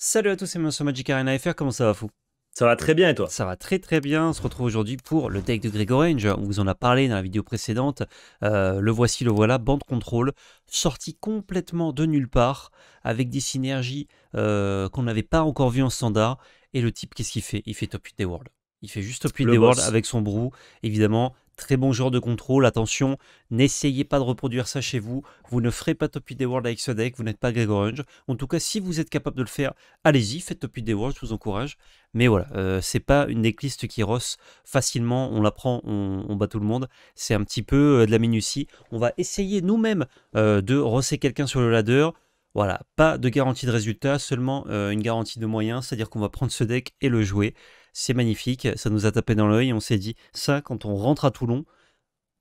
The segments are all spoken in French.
Salut à tous, c'est Monsieur Magic Arena FR, comment ça va fou Ça va très bien et toi Ça va très très bien, on se retrouve aujourd'hui pour le deck de Gregorange, on vous en a parlé dans la vidéo précédente, euh, le voici, le voilà, bande contrôle, sorti complètement de nulle part, avec des synergies euh, qu'on n'avait pas encore vues en standard, et le type qu'est-ce qu'il fait Il fait top 8 des worlds. Il fait juste top 8 des worlds avec son brou, évidemment Très bon joueur de contrôle, attention, n'essayez pas de reproduire ça chez vous, vous ne ferez pas Top Day World avec ce deck, vous n'êtes pas Gregor Orange. En tout cas, si vous êtes capable de le faire, allez-y, faites Top Day World, je vous encourage. Mais voilà, euh, c'est pas une decklist qui rosse facilement, on la prend, on, bat tout le monde, c'est un petit peu euh, de la minutie. On va essayer nous-mêmes euh, de rosser quelqu'un sur le ladder, voilà, pas de garantie de résultat, seulement une garantie de moyens, c'est-à-dire qu'on va prendre ce deck et le jouer c'est magnifique, ça nous a tapé dans l'œil, on s'est dit, ça, quand on rentre à Toulon,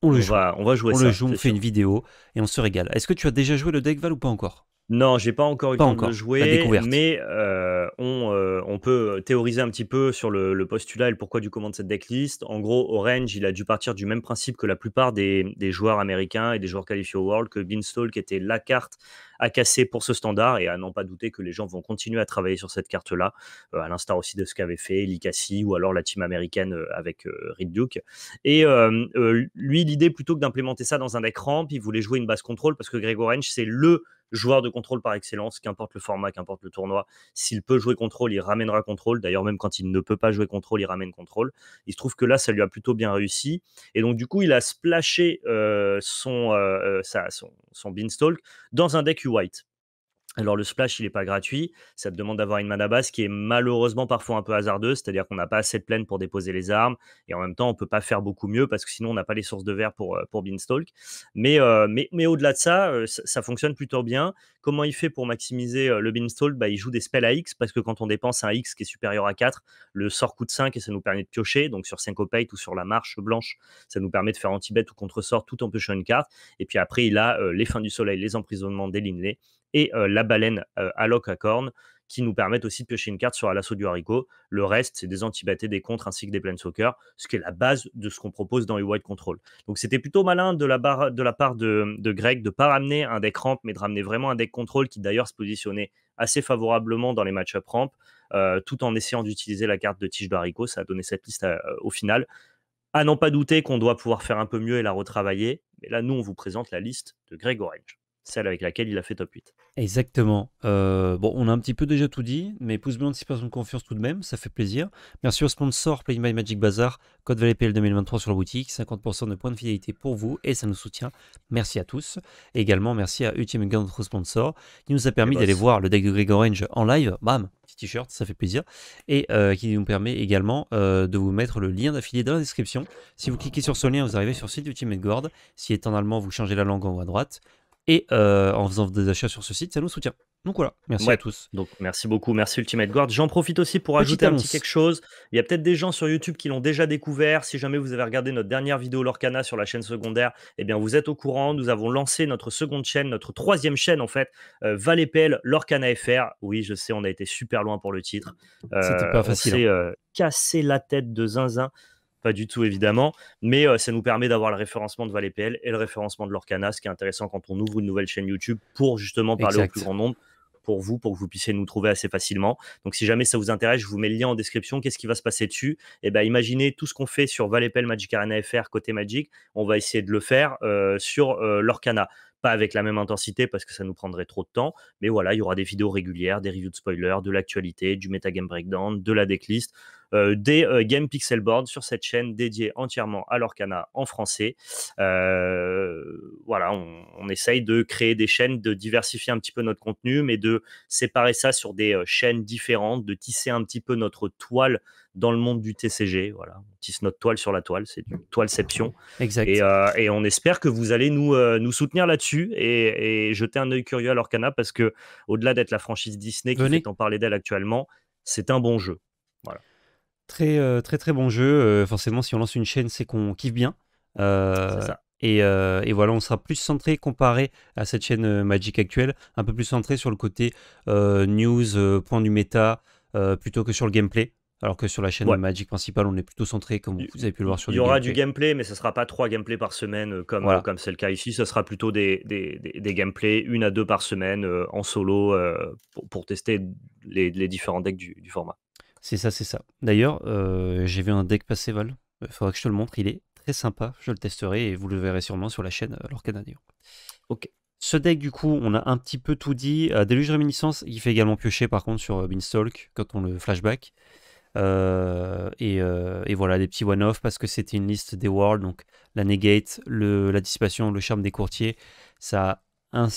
on le joue. on va jouer le joue, on fait une vidéo et on se régale. Est-ce que tu as déjà joué le deck Val ou pas encore non, j'ai pas encore eu le temps de jouer, mais euh, euh, on, peut euh, théoriser un petit peu sur le, postulat et le pourquoi du comment de cette decklist. En gros, Orange, il a dû partir du même principe que la plupart des, joueurs américains et des joueurs qualifiés au World, que Beanstalk était la carte à casser pour ce standard et à n'en pas douter que les gens vont continuer à travailler sur cette carte-là, à l'instar aussi de ce qu'avait fait Likassi ou alors la team américaine avec Reed Duke. Et lui, l'idée, plutôt que d'implémenter ça dans un deck ramp, il voulait jouer une base contrôle parce que Greg Orange, c'est le joueur de contrôle par excellence, qu'importe le format, qu'importe le tournoi. S'il peut jouer contrôle, il ramènera contrôle. D'ailleurs, même quand il ne peut pas jouer contrôle, il ramène contrôle. Il se trouve que là, ça lui a plutôt bien réussi. Et donc, du coup, il a splashé euh, son, euh, euh, son, son Beanstalk dans un deck U-White. Alors le splash, il n'est pas gratuit, ça te demande d'avoir une mana à base qui est malheureusement parfois un peu hasardeuse, c'est-à-dire qu'on n'a pas assez de plaine pour déposer les armes, et en même temps on ne peut pas faire beaucoup mieux parce que sinon on n'a pas les sources de verre pour, euh, pour Beanstalk. Euh, mais, mais, au-delà de euh, ça, ça, fonctionne plutôt bien. Comment il fait pour maximiser le Beanstalk bah, Il joue des spells à X parce que quand on dépense un X qui est supérieur à 4, le sort coûte 5 et ça nous permet de piocher, donc sur Syncopate ou sur la marche blanche, ça nous permet de faire anti-bet ou contre-sort tout en piochant une carte. Et puis après, il a les fins du soleil, les emprisonnements, des et euh, la baleine euh, à lock à corne, qui nous permettent aussi de piocher une carte sur l'assaut du haricot. Le reste, c'est des anti-battés, des contres ainsi que des planes soccer, ce qui est la base de ce qu'on propose dans les white control. Donc c'était plutôt malin de la, part de, Greg de pas ramener un deck ramp, mais de ramener vraiment un deck control qui d'ailleurs se positionnait assez favorablement dans les match-up ramp, euh, tout en essayant d'utiliser la carte de tige de haricot. Ça a donné cette liste au final. À n'en pas douter qu'on doit pouvoir faire un peu mieux et la retravailler. Mais là, nous, on vous présente la liste de Greg Orange celle avec laquelle il a fait top 8. Exactement. Euh, bon, on a un petit peu déjà tout dit, mais pouce bleu, si de confiance tout de même, ça fait plaisir. Merci au sponsor Play by Magic Bazaar, code VLPL 2023 sur la boutique, 50% de points de fidélité pour vous et ça nous soutient. Merci à tous. également, merci à Ultimate notre sponsor, qui nous a permis d'aller voir le deck de Greg en live. Bam, petit t-shirt, ça fait plaisir. Et euh, qui nous permet également euh, de vous mettre le lien d'affilié dans la description. Si vous cliquez sur ce lien, vous arrivez sur le site d'Ultimate Si est en allemand, vous changez la langue en haut à droite. Et euh, en faisant des achats sur ce site, ça nous soutient. Donc voilà, merci à tous. Donc merci beaucoup, merci Ultimate Guard. J'en profite aussi pour ajouter un petit quelque chose. Il y a peut-être des gens sur YouTube qui l'ont déjà découvert. Si jamais vous avez regardé notre dernière vidéo Lorcana sur la chaîne secondaire, eh bien vous êtes au courant. Nous avons lancé notre seconde chaîne, notre troisième chaîne en fait, euh, ValetPL Lorcana FR. Oui, je sais, on a été super loin pour le titre. C'était euh, pas facile. On hein. euh, cassé la tête de zinzin. Pas du tout, évidemment. Mais euh, ça nous permet d'avoir le référencement de ValetPL et le référencement de l'Orcana, ce qui est intéressant quand on ouvre une nouvelle chaîne YouTube pour justement parler au plus grand nombre pour vous, pour que vous puissiez nous trouver assez facilement. Donc, si jamais ça vous intéresse, je vous mets le lien en description. Qu'est-ce qui va se passer dessus eh ben, imaginez tout ce qu'on fait sur ValetPL, Magic Arena FR côté Magic. On va essayer de le faire euh, sur euh, l'Orcana. Pas avec la même intensité parce que ça nous prendrait trop de temps. Mais voilà, il y aura des vidéos régulières, des reviews de spoilers, de l'actualité, du metagame breakdown, de la decklist. Euh, des euh, Game Pixel Board sur cette chaîne dédiée entièrement à l'Orcana en français. Euh, voilà, on, essaye de créer des chaînes, de diversifier un petit peu notre contenu, mais de séparer ça sur des chaînes différentes, de tisser un petit peu notre toile dans le monde du TCG. Voilà, on tisse notre toile sur la toile, c'est une toileception. Exact. Et, on espère que vous allez nous, soutenir là-dessus et, jeter un œil curieux à l'Orcana parce que, au-delà d'être la franchise Disney qui fait en parler d'elle actuellement, c'est un bon jeu. Voilà. Très, euh, très, très bon jeu. Euh, forcément, si on lance une chaîne, c'est qu'on kiffe bien. Euh, et, voilà, on sera plus centré comparé à cette chaîne Magic actuelle, un peu plus centré sur le côté news, point du méta, plutôt que sur le gameplay. Alors que sur la chaîne Magic principale, on est plutôt centré, comme vous avez pu le voir sur Il y aura du gameplay, mais ce ne sera pas trois gameplays par semaine comme comme c'est le cas ici. Ce sera plutôt des, des, des, gameplays, une à deux par semaine en solo pour, tester les, les différents decks du format. C'est ça, c'est ça. D'ailleurs, euh, j'ai vu un deck Val, Il faudra que je te le montre. Il est très sympa. Je le testerai et vous le verrez sûrement sur la chaîne alors euh, canadien. Ok. Ce deck, du coup, on a un petit peu tout dit. Euh, Déluge Réminiscence, il fait également piocher par contre sur Beanstalk quand on le flashback. et, voilà, des petits one-off parce que c'était une liste des worlds. Donc la negate, la dissipation, le charme des courtiers, ça a un,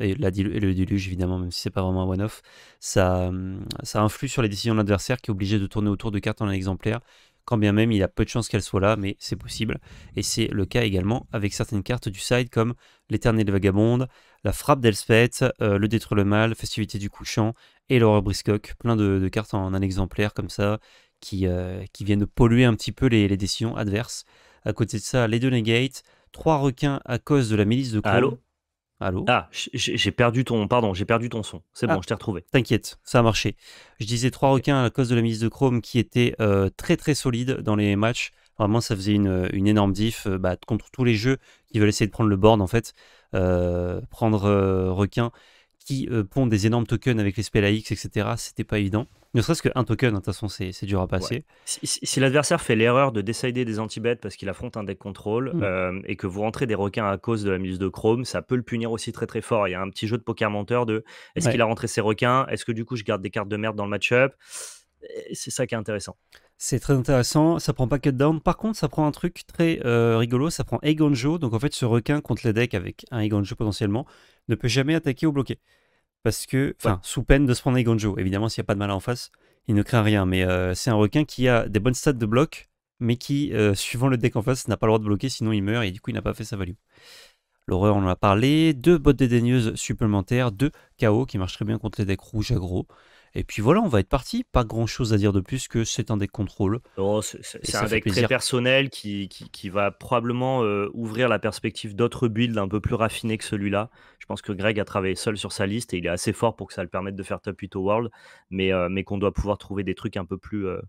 et, le déluge évidemment, même si c'est pas vraiment un one-off, ça, ça influe sur les décisions de l'adversaire qui est obligé de tourner autour de cartes en un exemplaire, quand bien même il a peu de chances qu'elles soient là, mais c'est possible. Et c'est le cas également avec certaines cartes du side comme l'éternel vagabonde, la frappe d'Elspeth, euh, le détruire le mal, festivité du couchant et l'horreur briscock, plein de, cartes en un exemplaire comme ça qui, euh, qui viennent polluer un petit peu les, décisions adverses. À côté de ça, les deux negates, trois requins à cause de la milice de Allô. Ah, j'ai perdu ton. Pardon, j'ai perdu ton son. C'est bon, ah. je t'ai retrouvé. T'inquiète, ça a marché. Je disais trois requins à cause de la mise de Chrome qui était euh, très très solide dans les matchs. Vraiment, ça faisait une, énorme diff euh, bah, contre tous les jeux qui veulent essayer de prendre le board en fait. Euh, prendre requin qui pond des énormes tokens avec les spells AX, etc. C'était pas évident. Ne serait-ce qu'un token, de toute façon, c'est dur à passer. Si, l'adversaire fait l'erreur de décider des anti-bêtes parce qu'il affronte un deck contrôle mm. euh, et que vous rentrez des requins à cause de la mise de Chrome, ça peut le punir aussi très très fort. Il y a un petit jeu de poker menteur de est-ce qu'il a rentré ses requins Est-ce que du coup je garde des cartes de merde dans le match-up C'est ça qui est intéressant. C'est très intéressant, ça prend pas cut down. Par contre, ça prend un truc très euh, rigolo, ça prend Egonjo. Donc en fait, ce requin contre les decks avec un Egonjo potentiellement ne peut jamais attaquer ou bloquer parce que, enfin, sous peine de se prendre les Gonjo. Évidemment, s'il n'y a pas de malin en face, il ne craint rien. Mais euh, c'est un requin qui a des bonnes stats de bloc, mais qui, euh, suivant le deck en face, n'a pas le droit de bloquer, sinon il meurt et du coup, il n'a pas fait sa value. L'horreur, on en a parlé. Deux bottes dédaigneuses supplémentaires, deux KO qui marchent très bien contre les decks rouges aggro. Et puis voilà, on va être parti. Pas grand chose à dire de plus que c'est un deck contrôle. c'est un deck très personnel qui, qui, va probablement euh, ouvrir la perspective d'autres builds un peu plus raffinés que celui-là. Je pense que Greg a travaillé seul sur sa liste et il est assez fort pour que ça le permette de faire top 8 au World, mais, euh, mais qu'on doit pouvoir trouver des trucs un peu plus. Euh,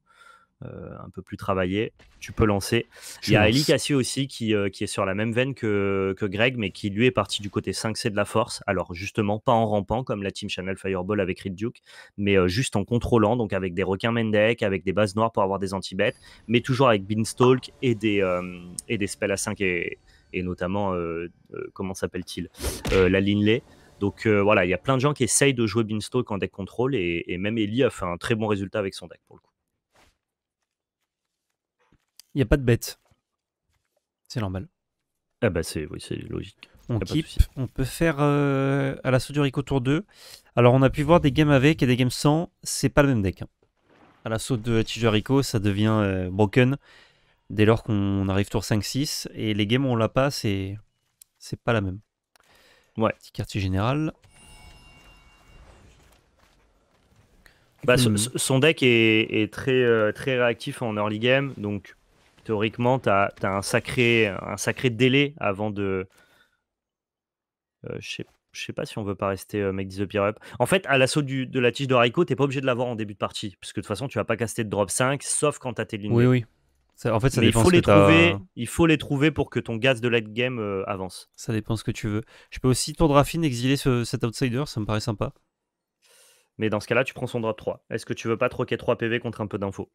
euh, un peu plus travaillé, tu peux lancer. Il y a Eli Cassie aussi euh, qui, est sur la même veine que, Greg, mais qui lui est parti du côté 5C de la force. Alors justement, pas en rampant comme la Team Channel Fireball avec Reed Duke, mais euh, juste en contrôlant, donc avec des requins Mendek, avec des bases noires pour avoir des anti-bêtes, mais toujours avec Beanstalk et des, et spells à 5 et, et notamment, comment s'appelle-t-il La Linley. Donc voilà, il y a plein de gens qui essayent de jouer Beanstalk en deck contrôle et, et même Ellie a fait un très bon résultat avec son deck pour le coup. Il n'y a pas de bête. C'est normal. Ah bah c'est oui, c'est logique. On on peut faire à euh, à la Rico tour 2. Alors on a pu voir des games avec et des games sans, c'est pas le même deck. Hein. À l'assaut de Rico ça devient euh, broken dès lors qu'on arrive tour 5-6. Et les games où on l'a pas, c'est c'est pas la même. Ouais. Petit quartier général. Bah, hmm. Son deck est, très, euh, très réactif en early game, donc théoriquement, tu as, un, sacré, un sacré délai avant de. Euh, je sais pas si on veut pas rester mec euh, Make the Up. En fait, à l'assaut de la tige de Raiko, t'es pas obligé de l'avoir en début de partie, puisque de toute façon, tu vas pas caster de drop 5, sauf quand t'as tes lignes. Oui, oui. en fait, il faut, les trouver, pour que ton gaz de late game euh, avance. Ça dépend ce que tu veux. Je peux aussi, ton draphine exiler cet outsider, ça me paraît sympa. Mais dans ce cas-là, tu prends son drop 3. Est-ce que tu veux pas troquer 3 PV contre un peu d'infos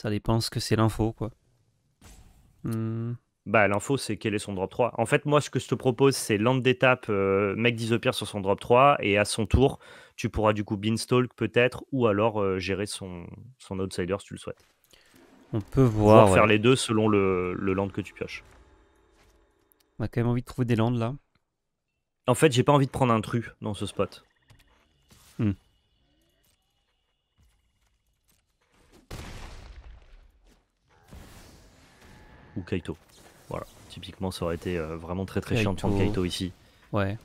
ça dépend ce que c'est l'info, quoi. Hmm. Bah, l'info, c'est quel est son drop 3. En fait, moi, ce que je te propose, c'est land d'étape, euh, mec disappear sur son drop 3, et à son tour, tu pourras du coup beanstalk peut-être, ou alors euh, gérer son, son outsider si tu le souhaites. On peut voir. faire les deux selon le, land que tu pioches. On a quand même envie de trouver des lands là. En fait, j'ai pas envie de prendre un tru dans ce spot. Hmm. Kaito. Voilà, typiquement ça aurait été euh, vraiment très très chiant de Kaito ici. Ouais.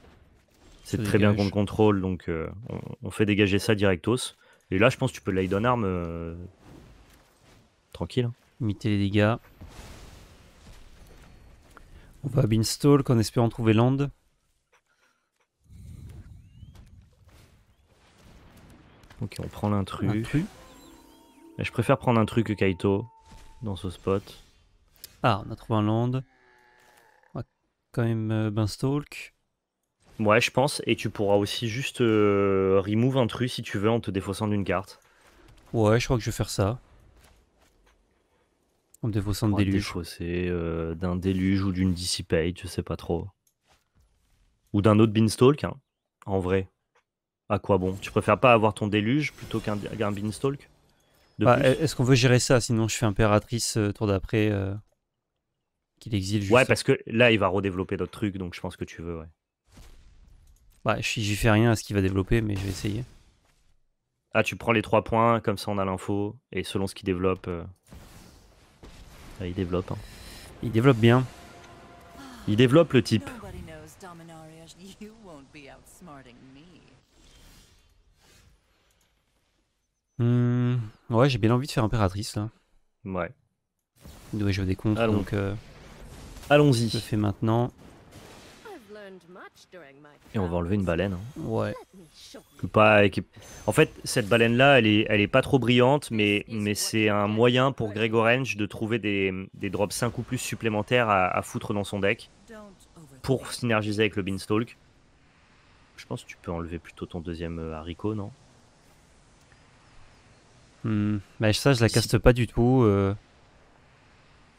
C'est très bien qu'on contrôle, donc euh, on, fait dégager ça directos. Et là je pense que tu peux lay down arme. Euh, tranquille. Limiter les dégâts. On va Beanstalk en espérant trouver land. Ok, on prend l'intrus. Je préfère prendre un truc que Kaito dans ce spot. Ah, on a trouvé un land. On quand même euh, Stalk. Ouais, je pense. Et tu pourras aussi juste euh, remove un truc si tu veux en te défaussant d'une carte. Ouais, je crois que je vais faire ça. En me défaussant déluge. Euh, d'un déluge ou d'une dissipate, je sais pas trop. Ou d'un autre binstalk, hein, en vrai. À quoi bon Tu préfères pas avoir ton déluge plutôt qu'un binstalk bah, Est-ce qu'on veut gérer ça Sinon, je fais impératrice tour d'après. Ouais, parce que là, il va redévelopper d'autres trucs, donc je pense que tu veux, ouais. Bah, j'y fais rien à ce qu'il va développer, mais je vais essayer. Ah, tu prends les trois points, comme ça on a l'info, et selon ce qu'il développe. Euh, bah, il développe. Hein. Il développe bien. Il développe le type. Hmm, ouais, j'ai bien envie de faire impératrice là. Ouais. Il doit jouer des comptes, donc. Euh, Allons-y. Je fais maintenant. Et on va enlever une baleine. Hein. Ouais. En fait, cette baleine-là, elle est, elle est pas trop brillante, mais, mais c'est un moyen pour Gregorange de trouver des, drops 5 ou plus supplémentaires à, foutre dans son deck pour synergiser avec le Beanstalk. Je pense que tu peux enlever plutôt ton deuxième euh, haricot, non hmm. Bah, ça, je la caste pas du tout. Euh.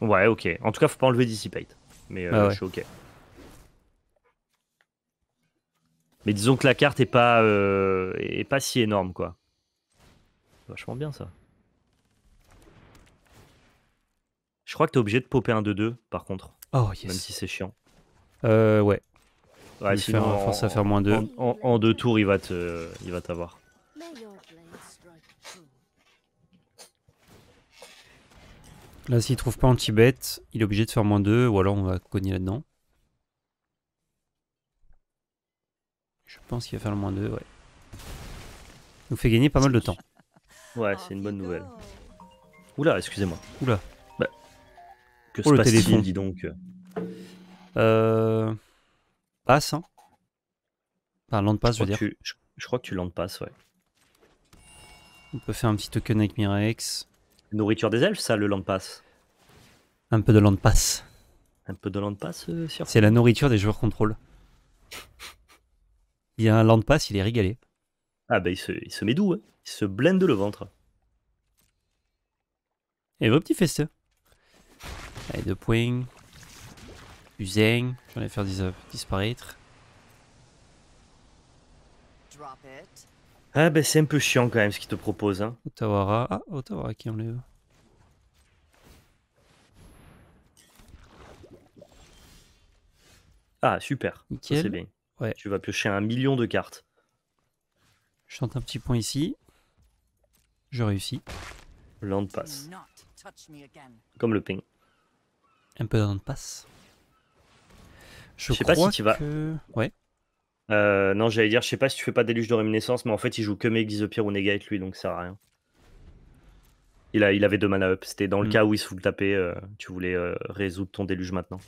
Ouais, ok. En tout cas, faut pas enlever Dissipate. Mais euh, ah je suis ok. Mais disons que la carte est pas, euh, est pas si énorme, quoi. Vachement bien ça. Je crois que t'es obligé de popper un 2-2, par contre. Oh, yes. Même si c'est chiant. Euh, ouais. en, à faire moins 2. En, deux tours, il va te, il va t'avoir. Là, s'il trouve pas anti bête, il est obligé de faire moins 2, ou alors on va cogner là-dedans. Je pense qu'il va faire le moins 2, ouais. Nous fait gagner pas mal de temps. Ouais, c'est une bonne nouvelle. Oh, Oula, excusez-moi. Oula. Bah, que oh, se passe-t-il, dis donc euh... Passe, hein Enfin, land je, veux dire. Je, crois que tu land passe, ouais. On peut faire un petit token avec Mirex. Nourriture des elfes, ça, le land Un peu de land Un peu de land pass, euh, sur C'est la nourriture des joueurs contrôle. Il y a un land il est régalé. Ah ben, il se, met doux, hein. il se blinde le ventre. Et vos petits festeux. Allez, De point Using je vais aller faire euh, disparaître. Drop it. Ah ben c'est un peu chiant quand même ce qu'il te propose Hein. Otawara, ah, Ottawa qui enlève. Ah super, c'est bien. Ouais. Tu vas piocher un million de cartes. Je tente un petit point ici. Je réussis. Land pass. Comme le ping. Un peu de land pass. Je, sais pas si tu vas. Ouais. Euh, non, j'allais dire, je sais pas si tu fais pas déluge de réminiscence, mais en fait, il joue que Megizopir ou Negate, lui, donc ça sert à rien. Il, a, il avait deux mana up. C'était dans le mm. cas où il se fout le taper, euh, tu voulais euh, résoudre ton déluge maintenant.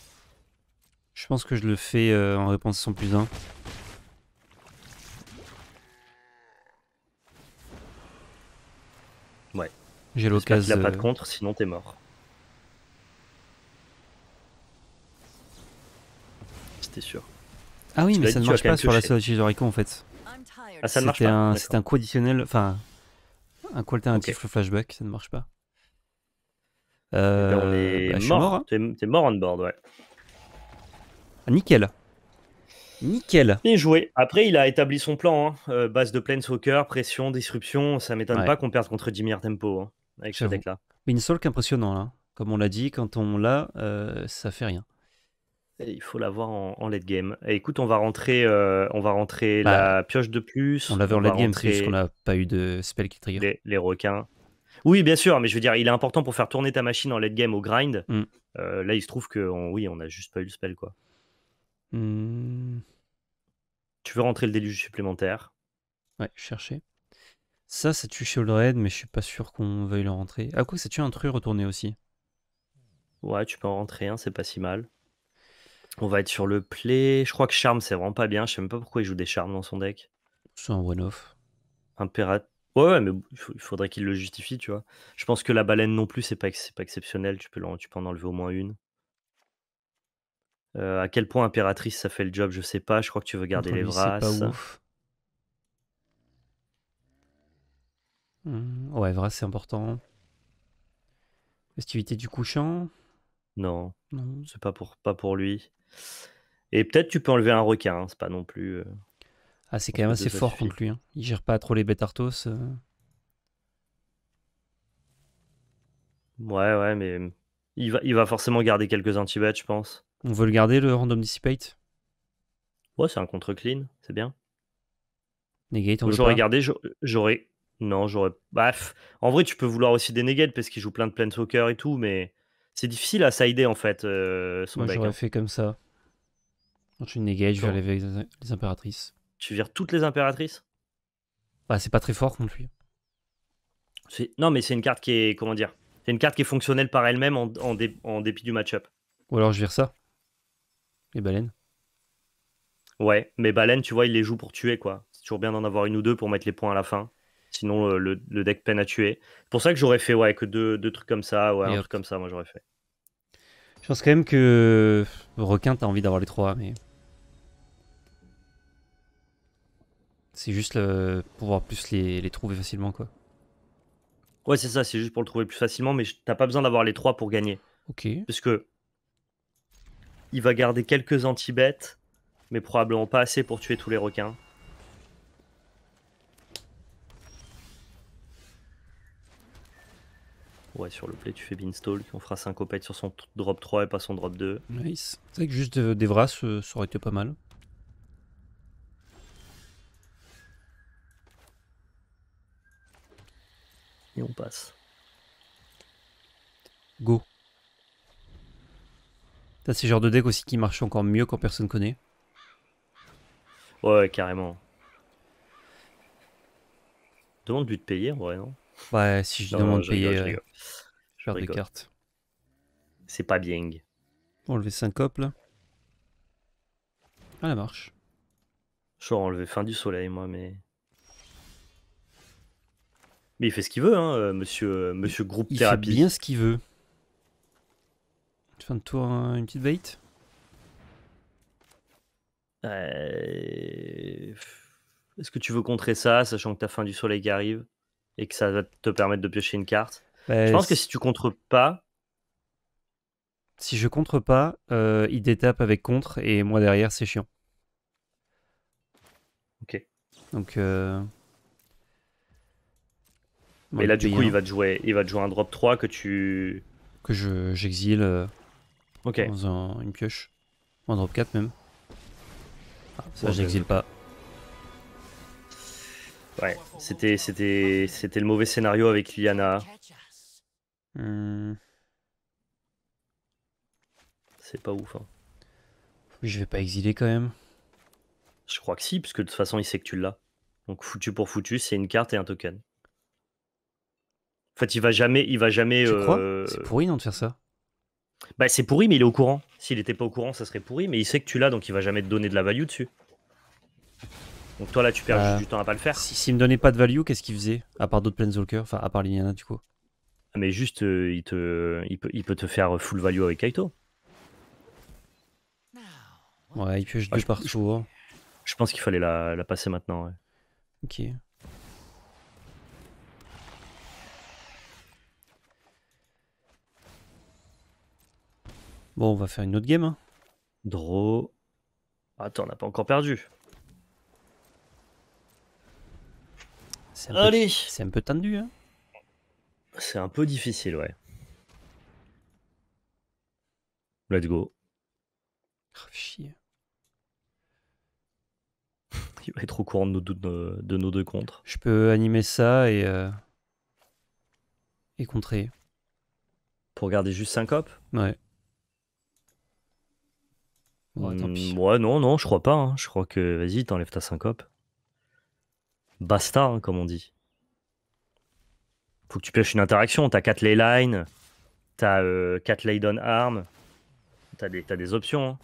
Je pense que je le fais euh, en réponse sans plus 1. Ouais. J'ai l'occasion. Il a pas de contre, sinon t'es mort. C'était sûr. Ah oui, mais ah, ça ne marche pas sur la de en fait. ça ne C'est un conditionnel, enfin, un alternatif flashback, ça ne marche pas. Eh ben, euh, bah, mort. mort hein. T'es mort on board, ouais. Ah, nickel. Nickel. Bien joué. Après, il a établi son plan. Hein. Euh, base de Planeswalker, pression, disruption. Ça m'étonne pas qu'on perde contre Jimmy Tempo hein, avec ce deck-là. une impressionnant, là. Comme on l'a dit, quand on l'a, euh, ça fait rien. Il faut l'avoir en, late game. écoute, on va rentrer, euh, on va rentrer la bah, pioche de plus. On l'avait en late game, c'est juste qu'on n'a pas eu de spell qui trigger. Les, requins. Oui, bien sûr, mais je veux dire, il est important pour faire tourner ta machine en late game au grind. Mm. Euh, là, il se trouve que, oui, on n'a juste pas eu le spell, quoi. Hmm. Tu veux rentrer le déluge supplémentaire Ouais, chercher. Ça, ça tue chez Red, mais je suis pas sûr qu'on veuille le rentrer. À quoi, ça tue un truc retourné aussi. Ouais, tu peux en rentrer un, c'est pas si mal. On va être sur le play. Je crois que Charme, c'est vraiment pas bien. Je sais même pas pourquoi il joue des charmes dans son deck. C'est un one-off. Impérat. Ouais, ouais, mais il faudrait qu'il le justifie, tu vois. Je pense que la baleine non plus, c'est pas, pas exceptionnel. Tu peux, en, tu peux enlever au moins une. Euh, à quel point Impératrice, ça fait le job, je sais pas. Je crois que tu veux garder les vras. Hum, ouais, Vras, c'est important. Festivité du couchant. Non, c'est pas pour, pas pour lui. Et peut-être tu peux enlever un requin, hein, c'est pas non plus. Euh, ah, c'est quand même assez fort contre lui. Hein. Il gère pas trop les bêtes euh. Ouais, ouais, mais il va, il va forcément garder quelques anti-bêtes, je pense. On veut le garder, le random dissipate Ouais, c'est un contre clean, c'est bien. Negate, on J'aurais gardé, j'aurais- Non, j'aurais. baf En vrai, tu peux vouloir aussi des negates parce qu'il joue plein de soccer et tout, mais c'est difficile à sider en fait. Euh, Moi, j'aurais hein. fait comme ça. Quand tu négages, je vais aller les impératrices. Tu vires toutes les impératrices Bah, c'est pas très fort contre lui. Non, mais c'est une carte qui est. Comment dire C'est une carte qui est fonctionnelle par elle-même en, en dépit du match-up. Ou alors je vire ça. Les baleines. Ouais, mais baleines, tu vois, il les joue pour tuer quoi. C'est toujours bien d'en avoir une ou deux pour mettre les points à la fin. Sinon, euh, le, deck peine à tuer. C'est pour ça que j'aurais fait ouais, que deux, trucs comme ça, ouais, un truc comme ça, moi j'aurais fait. Je pense quand même que requin, t'as envie d'avoir les trois, mais c'est juste Pour pouvoir plus les... trouver facilement, quoi. Ouais, c'est ça, c'est juste pour le trouver plus facilement, mais t'as pas besoin d'avoir les trois pour gagner. Ok. Parce que il va garder quelques anti-bêtes, mais probablement pas assez pour tuer tous les requins. Ouais, sur le play, tu fais Beanstalk. On fera 5 sur son drop 3 et pas son drop 2. Nice. C'est vrai que juste des Vras, euh, ça aurait été pas mal. Et on passe. Go. T'as ces genres de deck aussi qui marche encore mieux quand personne connaît. Ouais, carrément. Demande-lui de payer en vrai, non Ouais, si je demande de payer je joueur des cartes. C'est pas bien. Enlever syncope là. Ah, la marche. Je vais enlever fin du soleil, moi, mais. Mais il fait ce qu'il veut, hein, euh, monsieur, euh, monsieur groupe thérapie. Il fait bien ce qu'il veut. Fin de tour, hein, une petite bait euh, Est-ce que tu veux contrer ça, sachant que ta fin du soleil qui arrive et que ça va te permettre de piocher une carte. Bah, je pense que si tu contres pas. Si je contre pas, euh, il détape avec contre et moi derrière, c'est chiant. Ok. Donc. Euh... Mais là, du coup, il va, te jouer, il va te jouer un drop 3 que tu. Que j'exile. Je, j'exile. Euh, ok. Dans une pioche. Un drop 4 même. Ah, ça, j'exile bah, pas. Ouais, c'était, c'était, c'était le mauvais scénario avec Liana. Hmm. C'est pas ouf. Hein. Je vais pas exiler quand même. Je crois que si, parce que de toute façon, il sait que tu l'as. Donc foutu pour foutu, c'est une carte et un token. En fait, il va jamais, il va jamais. Euh, c'est pourri non de faire ça. Bah c'est pourri, mais il est au courant. S'il était pas au courant, ça serait pourri, mais il sait que tu l'as, donc il va jamais te donner de la value dessus. Donc toi là tu perds juste euh, du temps à pas le faire. S'il me donnait pas de value, qu'est-ce qu'il faisait À part d'autres Planeswalkers, enfin à part Liliana du coup. Ah, mais juste euh, il, te, il, peut, te faire full value avec Kaito. Ouais, il pioche ah, deux je, partout. Hein. Je, pense qu'il fallait la, passer maintenant. Ok. Bon, on va faire une autre game. Hein. Draw. Attends, on n'a pas encore perdu. C'est un, Peu, un peu tendu. Hein c'est un peu difficile, ouais. Let's go. Il va être au courant de nos, deux contres. Je peux animer ça et, euh, et contrer. Pour garder juste syncope Ouais. Moi hmm, Ouais, non, non, je crois pas. Hein. Je crois que, vas-y, t'enlèves ta syncope basta, hein, comme on dit. Faut que tu pêches une interaction. T'as 4 ley lines, t'as 4 lay down t'as des, des options. Hein.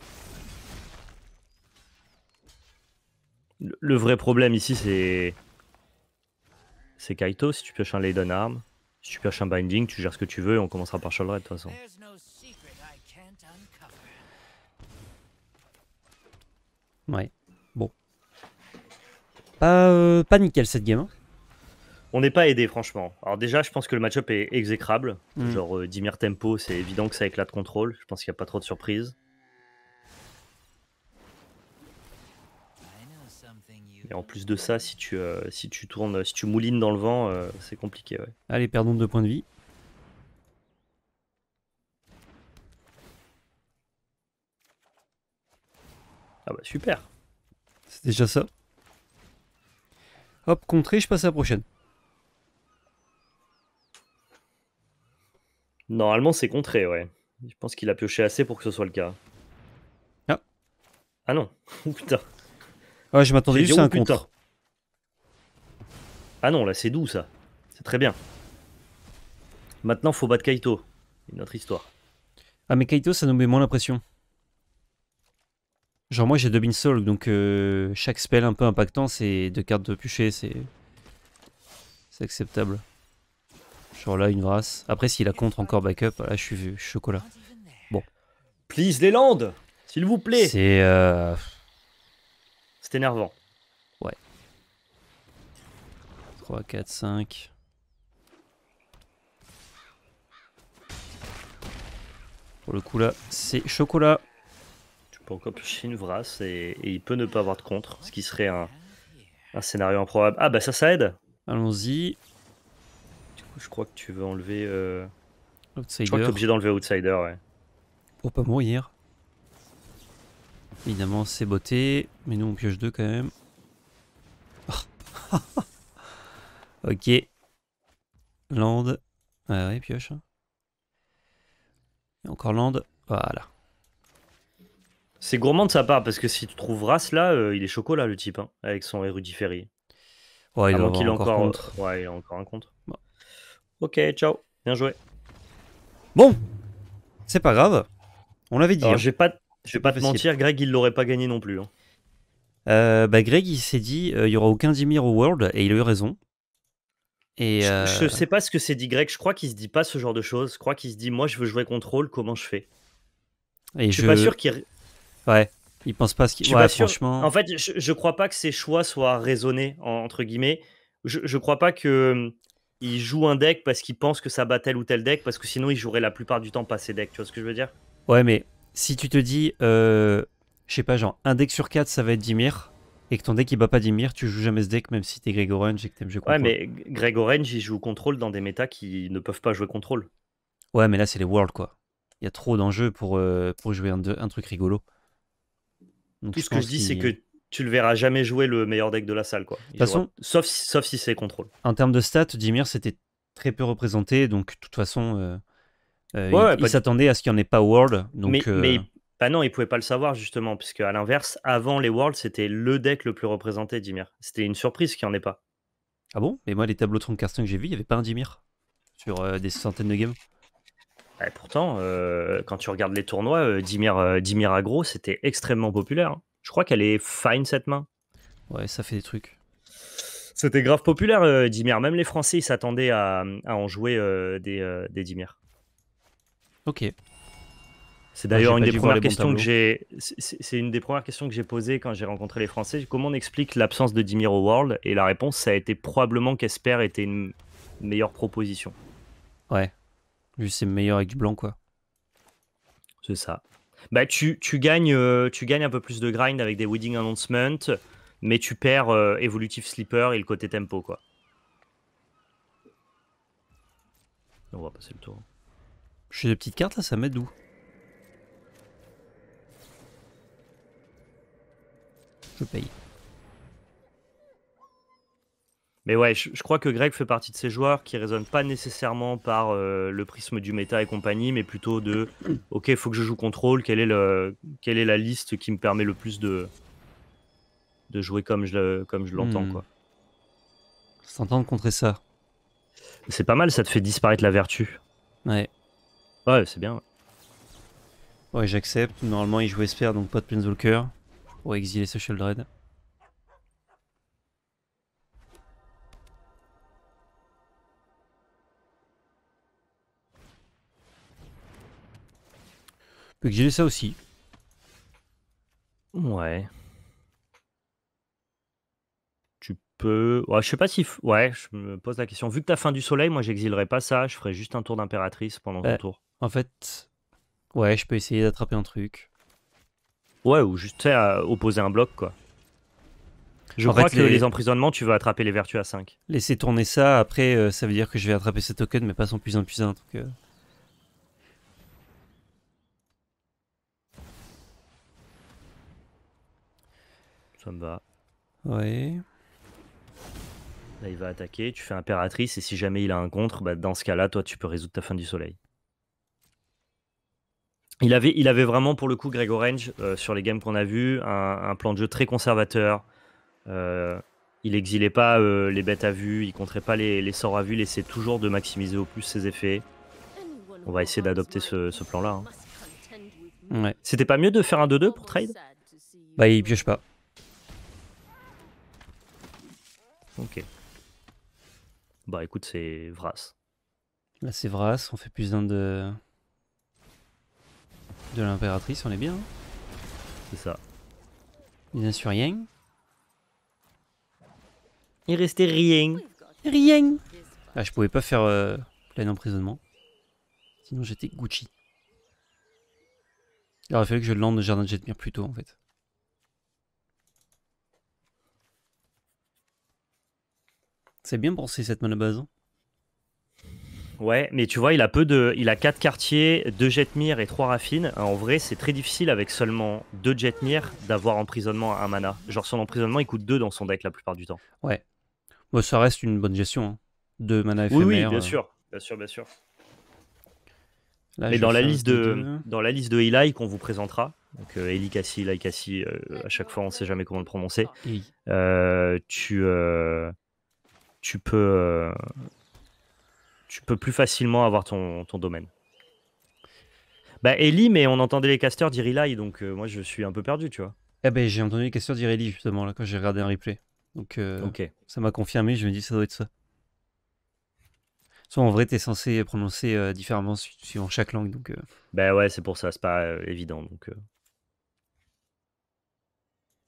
Le, vrai problème ici, c'est. C'est Kaito. Si tu pioches un lay down arm, si tu pioches un binding, tu gères ce que tu veux et on commencera par Shoal de toute façon. Ouais. Euh, pas, nickel cette game. Hein. On n'est pas aidé, franchement. Alors, déjà, je pense que le match-up est exécrable. Mm. Genre, euh, Dimir Tempo, c'est évident que ça éclate contrôle. Je pense qu'il n'y a pas trop de surprises. Et en plus de ça, si tu, euh, si tu tournes, si tu moulines dans le vent, c'est compliqué. Allez, perdons deux points de vie. Ah bah super. C'est déjà ça. Hop, contré, je passe à la prochaine. Normalement, c'est contré, ouais. Je pense qu'il a pioché assez pour que ce soit le cas. Ah. Ah non. Oh putain. Ah, je m'attendais juste à oh, un contre. Ah non, là, c'est doux, ça. C'est très bien. Maintenant, faut battre Kaito. Une autre histoire. Ah, mais Kaito, ça nous met moins l'impression. Genre moi j'ai 2000 Soul, donc euh, chaque spell un peu impactant, c'est deux cartes de pucher, c'est... C'est acceptable. Genre là, une race. Après, s'il a contre encore backup, là je suis, chocolat. Bon. Please les landes S'il vous plaît C'est... Euh... C'est énervant. Ouais. 3, 4, 5... Pour le coup là, c'est chocolat pour piocher une et, et, il peut ne pas avoir de contre, ce qui serait un, scénario improbable. Ah bah ça, ça aide Allons-y. Du coup, je crois que tu veux enlever... Euh... Outsider. Je crois que t'es obligé d'enlever Outsider, ouais. Pour pas mourir. Évidemment, c'est beauté, mais nous on pioche deux quand même. ok. Land. Ah ouais, pioche. Hein. encore land. Voilà. C'est gourmand de sa part, parce que si tu trouves cela là, euh, il est chocolat le type, hein, avec son érudit Ouais, il, en encore, contre. Euh, ouais, il a encore un contre. Ok, ciao. Bien joué. Bon, c'est pas grave. On l'avait dit. Alors, hein. Je vais pas, je vais pas, te mentir, Greg, il l'aurait pas gagné non plus. Hein. Euh, bah, Greg, il s'est dit, il y aura aucun Dimir au World, et il a eu raison. Et, je, sais pas ce que s'est dit Greg. Je crois qu'il se dit pas ce genre de choses. Je crois qu'il se dit, moi, je veux jouer contrôle. Comment je fais et Je suis pas sûr qu'il. Ouais. il pense pas ce qu'il Ouais, franchement. En fait, je, crois pas que ses choix soient raisonnés entre guillemets. Je, crois pas que euh, il joue un deck parce qu'il pense que ça bat tel ou tel deck, parce que sinon il jouerait la plupart du temps pas ses decks, tu vois ce que je veux dire Ouais, mais si tu te dis, euh, je sais pas, genre, un deck sur 4 ça va être Dimir, et que ton deck il bat pas Dimir, tu joues jamais ce deck même si t'es Greg Orange et que t'aimes jouer contrôle. Ouais, mais Greg Orange il joue contrôle dans des méta qui ne peuvent pas jouer contrôle. Ouais, mais là c'est les Worlds quoi. Il y a trop d'enjeux pour, euh, pour jouer un truc rigolo. Tout ce que je dis, c'est que tu le verras jamais jouer le meilleur deck de la salle. Quoi. façon, sauf, sauf si c'est contrôle. En termes de stats, Dimir, c'était très peu représenté. Donc, de toute façon, euh, euh, il, s'attendait à ce qu'il n'y en ait pas World. Donc, mais, euh, bah non, il pouvait pas le savoir, justement, puisque à l'inverse, avant les Worlds, c'était le deck le plus représenté, Dimir. C'était une surprise qu'il n'y en ait pas. Ah bon Mais moi, les tableaux de castings que j'ai vus, il n'y avait pas un Dimir sur des centaines de games. Bah, pourtant, euh, quand tu regardes les tournois, euh, euh, Dimir, Agro, c'était extrêmement populaire. Hein. Je crois qu'elle est fine cette main. Ouais, ça fait des trucs. C'était grave populaire, Dimir. Même les Français, ils s'attendaient à, en jouer des, des Dimir. Ok. C'est d'ailleurs une, des premières questions que j'ai. C'est une des premières questions que j'ai posées quand j'ai rencontré les Français. Comment on explique l'absence de Dimir au World Et la réponse, ça a été probablement qu'Esper était une meilleure proposition. Ouais, lui, c'est meilleur avec du blanc, quoi. C'est ça. Bah, tu, gagnes, euh, tu gagnes un peu plus de grind avec des wedding announcements, mais tu perds euh, Evolutive Sleeper et le côté tempo, quoi. On va passer le tour. Je suis des petites cartes, là, ça m'aide d'où Je paye. Mais ouais, je, crois que Greg fait partie de ces joueurs qui résonnent pas nécessairement par euh, le prisme du méta et compagnie, mais plutôt de OK, il faut que je joue contrôle, quelle est, le, quelle est la liste qui me permet le plus de, de jouer comme je, comme je l'entends. Hmm. quoi. S'entendre contrer ça. C'est pas mal, ça te fait disparaître la vertu. Ouais. Ouais, c'est bien. Ouais, j'accepte. Normalement, il joue Esper, donc pas de Planeswalker pour exiler Social Dread. que j'ai ça aussi. Ouais. Tu peux. Ouais, je sais pas si. Ouais, je me pose la question. Vu que t'as fin du soleil, moi j'exilerai pas ça. Je ferai juste un tour d'impératrice pendant ton tour. En fait, ouais, je peux essayer d'attraper un truc. Ouais, ou juste à opposer un bloc, quoi. Je crois que les... emprisonnements, tu veux attraper les vertus à 5. Laisser tourner ça, après, euh, ça veut dire que je vais attraper ce token, mais pas son plus un plus un. Donc, euh. Ça me va. Oui. Là, il va attaquer, tu fais impératrice, et si jamais il a un contre, bah, dans ce cas-là, toi, tu peux résoudre ta fin du soleil. Il avait, il avait vraiment, pour le coup, Greg Orange, euh, sur les games qu'on a vus, un, plan de jeu très conservateur. Euh, il exilait pas euh, les bêtes à vue, il compterait pas les, sorts à vue, il essaie toujours de maximiser au plus ses effets. On va essayer d'adopter ce, plan-là. Hein. C'était pas mieux de faire un 2-2 pour trade Bah, il pioche pas. Ok. Bah écoute, c'est Vras. Là, c'est Vras, on fait plus d'un de. de l'impératrice, on est bien. Hein c'est ça. Il n'y sur rien. Il restait rien. Rien Ah, je pouvais pas faire euh, plein emprisonnement. Sinon, j'étais Gucci. Il aurait fallu que je lance le jardin de Jetmir plus tôt, en fait. C'est bien pensé cette mana base. Ouais, mais tu vois, il a peu de, il a 4 quartiers, 2 Jetmir et 3 Raffines. En vrai, c'est très difficile avec seulement 2 Jetmir d'avoir emprisonnement à un mana. Genre son emprisonnement, il coûte 2 dans son deck la plupart du temps. Ouais. Bon, ça reste une bonne gestion hein. de mana éphémère. Oui, oui bien euh. sûr, bien sûr, bien sûr. mais dans la, liste de, dans la liste de Eli qu'on vous présentera, donc euh, Eli Cassie, Eli Cassie, euh, à chaque fois on ne sait jamais comment le prononcer, tu, tu peux, euh, tu peux plus facilement avoir ton, domaine. Bah Ellie, mais on entendait les casteurs Eli, donc euh, moi je suis un peu perdu, tu vois. Eh ben j'ai entendu les dire Ellie, justement là quand j'ai regardé un replay. Donc euh, ça m'a confirmé, je me dis ça doit être ça. Soit en vrai es censé prononcer différemment suivant chaque langue, donc. Bah ouais, c'est pour ça, c'est pas évident, donc.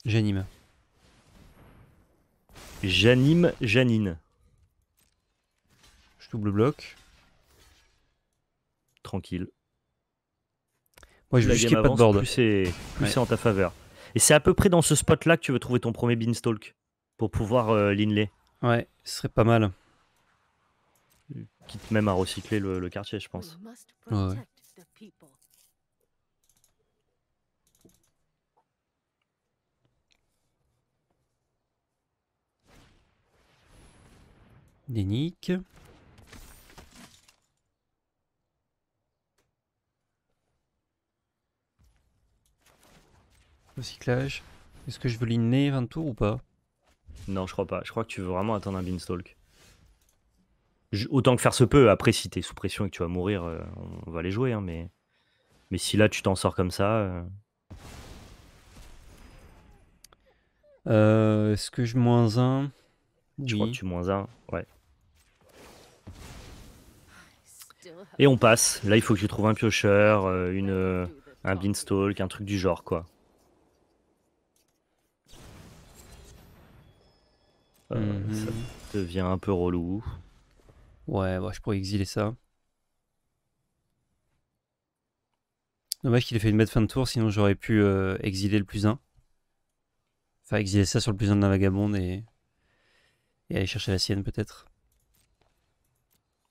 J'anime. J'anime Janine double bloc. Tranquille. Moi, je veux juste qu'il n'y ait pas de board. Plus c'est en ta faveur. Et c'est à peu près dans ce spot-là que tu veux trouver ton premier Beanstalk pour pouvoir euh, Ouais, ce serait pas mal. Quitte même à recycler le, quartier, je pense. Ouais. Recyclage. Est-ce que je veux l'inner 20 tours ou pas Non, je crois pas. Je crois que tu veux vraiment attendre un beanstalk. autant que faire se peut. Après, si t'es sous pression et que tu vas mourir, euh, on va les jouer. Hein, mais... mais si là, tu t'en sors comme ça... Euh... euh est-ce que je moins un Je crois que tu moins un, ouais. Et on passe. Là, il faut que tu trouves un piocheur, euh, une, un beanstalk, un truc du genre, quoi. Euh, mhm. Ça devient un peu relou. Ouais, bah, je pourrais exiler ça. Dommage qu'il ait fait une bête fin de tour, sinon j'aurais pu euh, exiler le plus 1. Enfin, exiler ça sur le plus 1 de la vagabonde et, aller chercher la sienne peut-être.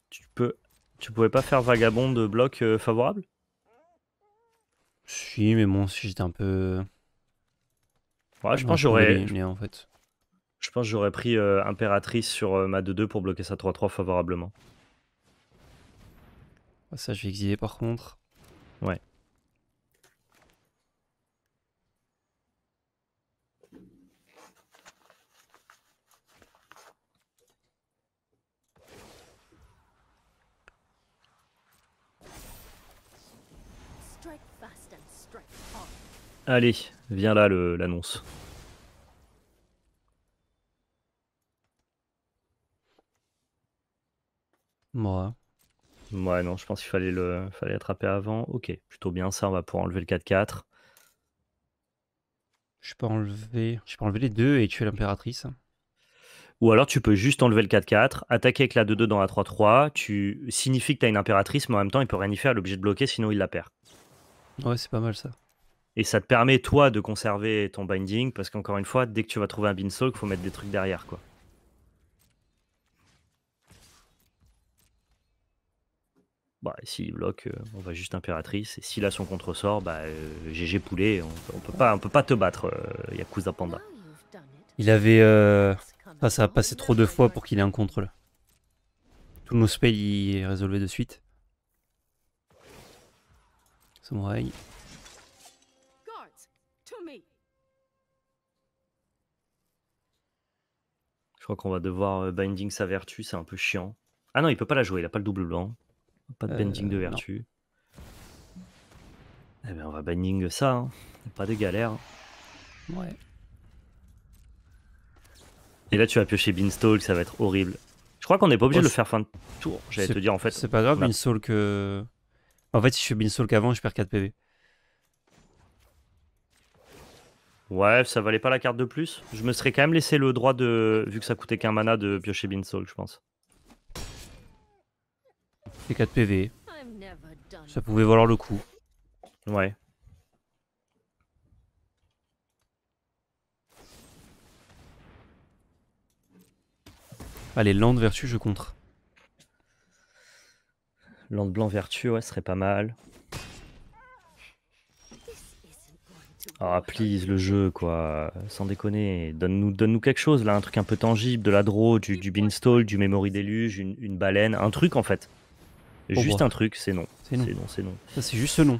Tu peux. Tu pouvais pas faire vagabonde bloc euh, favorable Si, mais bon, si j'étais un peu. Ouais, je pense pense j'aurais. En fait. Je pense que j'aurais pris euh, Impératrice sur euh, ma 2-2 pour bloquer sa 3-3 favorablement. Ah, ça, je vais exiler par contre. Ouais. Allez, viens là l'annonce. Moi. Ouais, non, je pense qu'il fallait le fallait attraper avant. Ok, plutôt bien ça, on va pouvoir enlever le 4-4. Je peux enlever, je peux enlever les deux et tuer l'impératrice. Ou alors tu peux juste enlever le 4-4, attaquer avec la 2-2 dans la 3-3, tu signifies que tu as une impératrice, mais en même temps il peut rien y faire, l'objet de bloquer, sinon il la perd. Ouais, c'est pas mal ça. Et ça te permet toi de conserver ton binding, parce qu'encore une fois, dès que tu vas trouver un bin il faut mettre des trucs derrière quoi. bah, s'il bloque, euh, on va juste impératrice. Et s'il a son contre-sort, bah, GG euh, poulet, on, peut pas, on peut pas te battre, euh, Yakuza Panda. Il avait. Ah, ça a passé trop de fois pour qu'il ait un contre là. Tout nos spells il est résolvé de suite. Samurai. Je crois qu'on va devoir binding sa vertu, c'est un peu chiant. Ah non, il peut pas la jouer, il a pas le double blanc. Pas de euh, bending de vertu. Eh bien, on va bending ça. Hein. Pas de galère. Ouais. Et là, tu vas piocher Beanstalk, ça va être horrible. Je crois qu'on n'est pas obligé de le faire fin de tour. J'allais te dire en fait. C'est pas grave, Beanstalk. Euh, en fait, si je fais Beanstalk avant, je perds 4 PV. Ouais, ça valait pas la carte de plus. Je me serais quand même laissé le droit de, vu que ça coûtait qu'un mana, de piocher Beanstalk, je pense. C'est 4 PV. Ça pouvait valoir le coup. Ouais. Allez, land vertu, je contre. Land blanc vertueux, ouais, ce serait pas mal. Ah, oh, please, le jeu, quoi. Sans déconner. Donne-nous donne -nous quelque chose, là. Un truc un peu tangible, de la draw, du, du beanstall, du memory déluge, une, une baleine. Un truc, en fait juste un truc, c'est non. C'est non. C'est non, c'est juste non.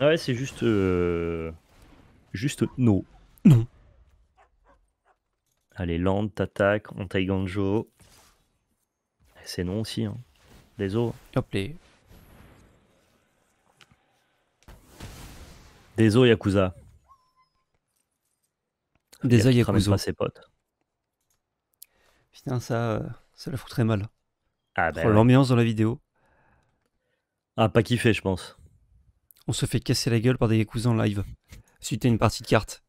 Ah ouais, c'est juste. Euh, juste non. Non. Allez, Land, t'attaques, on taille Ganjo. C'est non aussi. Hein. Désolé. Hop les. Désolé, Yakuza. Désolé, Yakuza. Pas ses potes. Putain, ça, euh, ça la fout très mal. Ah ben, L'ambiance dans la vidéo. Ah, pas kiffé, je pense. On se fait casser la gueule par des Yakuza en live. tu as une partie de cartes.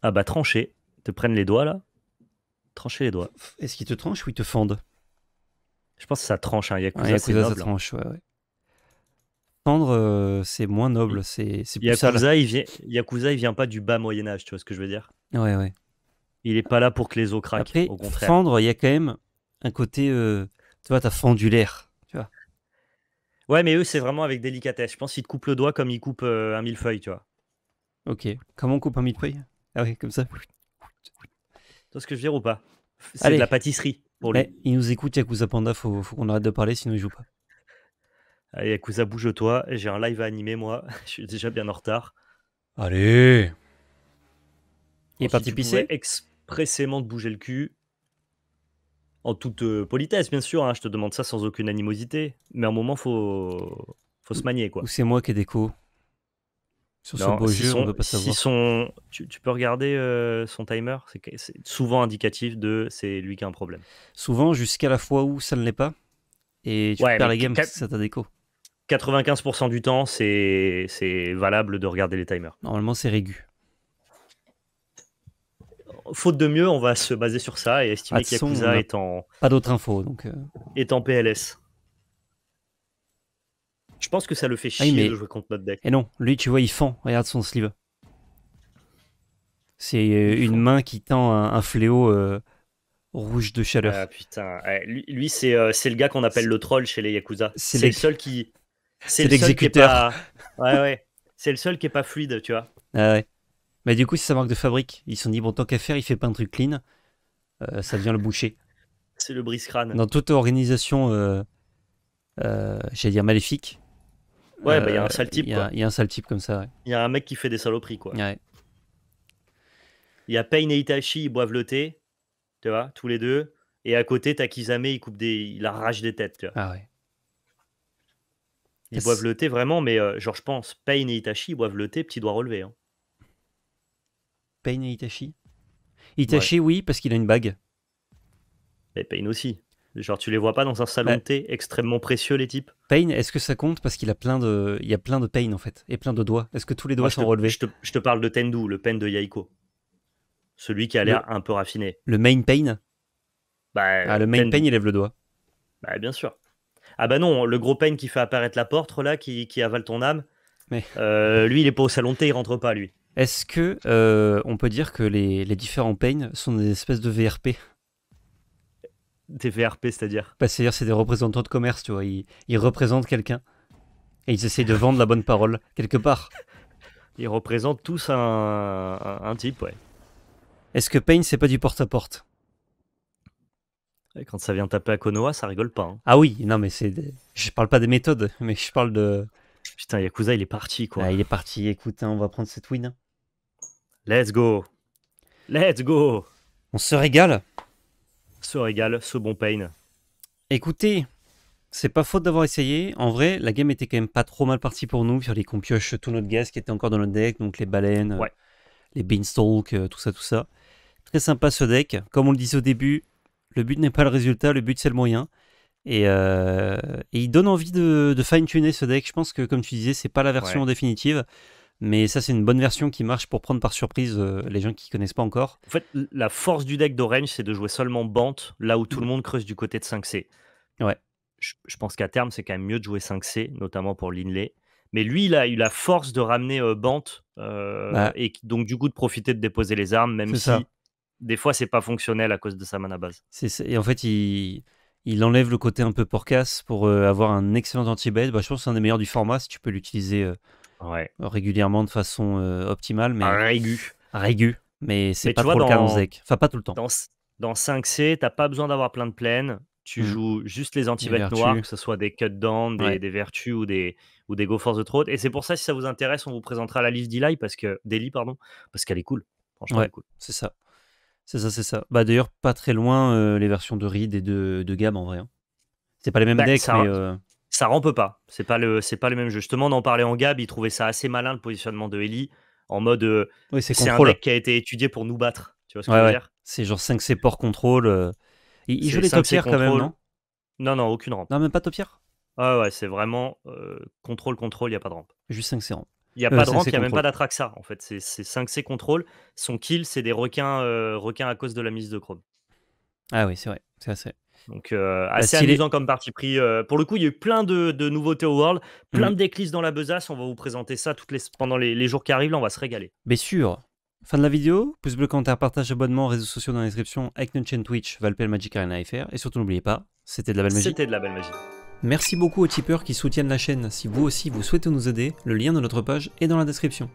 Ah bah trancher. te prennent les doigts là. Trancher les doigts. Est-ce qu'ils te tranchent ou ils te fendent Je pense que ça tranche, un hein. Yakuza, ça hein. tranche, Fendre, euh, c'est moins noble. Mm. C'est, Yakuza, il vient... vient pas du bas Moyen-Âge, tu vois ce que je veux dire Ouais, ouais. Il est pas là pour que les os craquent, Fendre, il y a quand même un côté. Euh, tu vois, t'as fendu l'air. Ouais, mais eux, c'est vraiment avec délicatesse. Je pense qu'ils te coupent le doigt comme ils coupent euh, un millefeuille, tu vois. Ok. Comment on coupe un millefeuille Ah oui, comme ça. Tu vois ce que je veux dire ou pas C'est de la pâtisserie pour lui. il nous écoute, Yakuza Panda, faut, qu'on arrête de parler, sinon il joue pas. Allez, Yakuza, bouge-toi. J'ai un live à animer, moi. je suis déjà bien en retard. Allez Il est parti pisser Expressément de bouger le cul en toute euh, politesse, bien sûr, hein, je te demande ça sans aucune animosité, mais à un moment, faut, faut se manier. Quoi. Ou c'est moi qui ai déco sur ce beau jeu, on peut pas savoir. son, tu, peux regarder euh, son timer, c'est souvent indicatif de c'est lui qui a un problème. Souvent, jusqu'à la fois où ça ne l'est pas, et tu perds la game, ça t'a déco. 95% du temps, c'est valable de regarder les timers. Normalement, c'est régu faute de mieux, on va se baser sur ça et estimer ah, que Yakuza est en. Pas d'autres infos donc. Euh. Est en PLS. Je pense que ça le fait ah chier mais... de jouer contre notre deck. Et eh non, lui, tu vois, il fend. Regarde son sleeve. C'est euh, une main qui tend un, fléau euh, rouge de chaleur. Ah putain, eh, lui, c'est c'est le gars qu'on appelle le troll chez les Yakuza. C'est le seul qui. C'est l'exécuteur. Ouais, ouais. C'est le seul qui est pas fluide, tu vois. Ah ouais. Mais du coup, c'est sa marque de fabrique. Ils se sont dit, bon, tant qu'à faire, il fait pas un truc clean. Euh, ça devient le boucher. C'est le brise-crâne. Dans toute organisation, euh, euh, j'allais dire maléfique. Ouais, bah, il y a un sale type. Il y, a un sale type comme ça. Il y a un mec qui fait des saloperies, quoi. Il y a Payne et Itachi, ils boivent le thé, tu vois, tous les deux. Et à côté, t'as Kizame, il coupe des, il arrache des têtes, tu vois. Ah ouais. Ils boivent le thé vraiment, mais genre, je pense, Payne et Itachi, ils boivent le thé, petit doigt relevé. Hein. Pain et Itachi Itachi, oui, parce qu'il a une bague. Mais Pain aussi. Genre, tu les vois pas dans un salon bah, de thé extrêmement précieux, les types Pain, est-ce que ça compte Parce qu'il a plein de, il y a plein de Pain, en fait, et plein de doigts. Est-ce que tous les doigts sont relevés je te, parle de Tendu, le Pain de Yaiko. Celui qui a l'air un peu raffiné. Le main Pain bah, ah, le main Pain, il lève le doigt. Bah, bien sûr. Ah bah non, le gros Pain qui fait apparaître la porte, là, qui, qui avale ton âme, Mais... Euh, lui, il est pas au salon de thé, il rentre pas, lui. Est-ce que euh, on peut dire que les, différents Payne sont des espèces de VRP Des VRP, c'est-à-dire bah, C'est-à-dire c'est des représentants de commerce, tu vois. Ils, représentent quelqu'un et ils essayent de vendre la bonne parole quelque part. Ils représentent tous un, type, ouais. Est-ce que Payne, c'est pas du porte-à-porte Quand ça vient taper à Konoha, ça rigole pas. Hein. Ah oui, non, mais c'est. Je parle pas des méthodes, mais je parle de. Putain, Yakuza, il est parti, quoi. Ah, il est parti. Écoute, hein, on va prendre cette win. Let's go. Let's go. On se régale. se régale, ce bon pain. Écoutez, c'est pas faute d'avoir essayé. En vrai, la game était quand même pas trop mal partie pour nous. vu qu'on pioche tout notre gaz qui était encore dans notre deck, donc les baleines, euh, les beanstalk, euh, tout ça, tout ça. Très sympa ce deck. Comme on le disait au début, le but n'est pas le résultat, le but c'est le moyen. Et, euh, il donne envie de, fine-tuner ce deck. Je pense que, comme tu disais, c'est pas la version définitive. Mais ça, c'est une bonne version qui marche pour prendre par surprise euh, les gens qui connaissent pas encore. En fait, la force du deck d'Orange, c'est de jouer seulement Bant, là où tout le mm. monde creuse du côté de 5C. Ouais. Je, pense qu'à terme, c'est quand même mieux de jouer 5C, notamment pour Linley. Mais lui, il a eu la force de ramener euh, Bant, euh, bah. et donc du coup de profiter de déposer les armes, même si des fois, c'est pas fonctionnel à cause de sa mana base. et en fait, il enlève le côté un peu porcas pour avoir un excellent anti-bait. Bah, je pense que c'est un des meilleurs du format si tu peux l'utiliser régulièrement de façon euh, optimale. Mais... Régu. Régu. Mais c'est pas trop le cas dans Enfin, pas tout le temps. Dans, dans 5C, t'as pas besoin d'avoir plein de plaines. Tu mm. joues juste les anti anti-bêtes noires, que ce soit des cut down, des, vertus ou des, ou des go force de throat. Et c'est pour ça, si ça vous intéresse, on vous présentera la livre d'Eli parce que d'Eli, pardon, parce qu'elle est cool. Franchement, cool. C'est ça. C'est ça, c'est ça. Bah d'ailleurs, pas très loin euh, les versions de Reed et de, de Gab en vrai. Hein. C'est pas les mêmes bah, decks, mais. Euh, ça rampe pas. C'est pas le, c'est pas le même jeu. Justement, d'en parler en Gab, il trouvait ça assez malin le positionnement de Ellie en mode. Euh, oui, c'est un deck qui a été étudié pour nous battre. Tu vois ce que je veux dire C'est genre 5 C port contrôle. Euh. Il, joue les topières quand même, non Non, non, aucune rampe. Non, même pas top ouais, c'est vraiment euh, contrôle, contrôle, il n'y a pas de rampe. Juste 5 C Il n'y a pas de rampe, il n'y a même pas ça. en fait. C'est 5 C contrôle. Son kill, c'est des requins, requins à cause de la mise de Chrome. Ah oui, c'est vrai. C'est assez. Donc, euh, bah, assez amusant comme parti pris. Euh, pour le coup, il y a eu plein de, nouveautés au World, plein mm. de déclics dans la besace. On va vous présenter ça toutes les, pendant les, jours qui arrivent. Là, on va se régaler. Bien sûr. Fin de la vidéo, pouce bleu, commentaire, partage, abonnement, réseaux sociaux dans la description, avec notre chaîne Twitch, Valpel Magic Arena FR. Et surtout, n'oubliez pas, c'était de la belle magie. C'était de la belle magie. Merci beaucoup aux tipeurs qui soutiennent la chaîne. Si vous aussi vous souhaitez nous aider, le lien de notre page est dans la description.